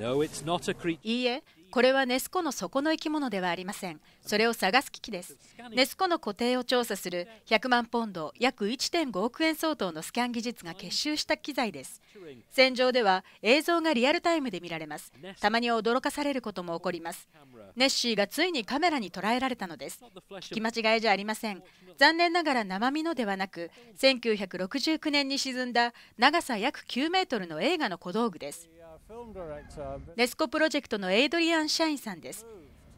いいえ、これはネス湖の底の生き物ではありません。それを探す機器です。ネス湖の固定を調査する100万ポンド、約1.5億円相当のスキャン技術が結集した機材です。戦場では映像がリアルタイムで見られます。たまに驚かされることも起こります。ネッシーがついにカメラに捉えられたのです。聞き間違いじゃありません。残念ながら生身のではなく、1969年に沈んだ長さ約9メートルの映画の小道具です。ネスコプロジェクトのエイドリアン・シャインさんです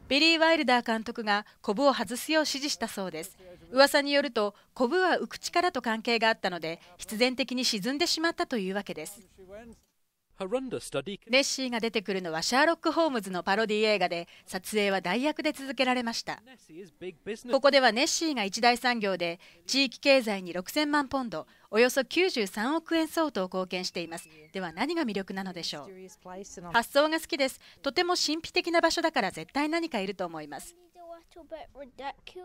ビリー・ワイルダー監督がコブを外すよう指示したそうです噂によるとコブは浮く力と関係があったので必然的に沈んでしまったというわけですネッシーが出てくるのはシャーロック・ホームズのパロディ映画で撮影は代役で続けられましたここではネッシーが一大産業で地域経済に6000万ポンドおよそ93億円相当貢献していますでは何が魅力なのでしょう発想が好きですとても神秘的な場所だから絶対何かいると思います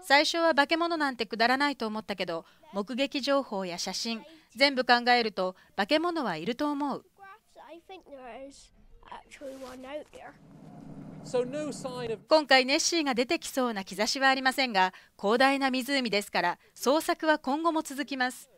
最初は化け物なんてくだらないと思ったけど目撃情報や写真全部考えると化け物はいると思う今回ネッシーが出てきそうな兆しはありませんが広大な湖ですから捜索は今後も続きます。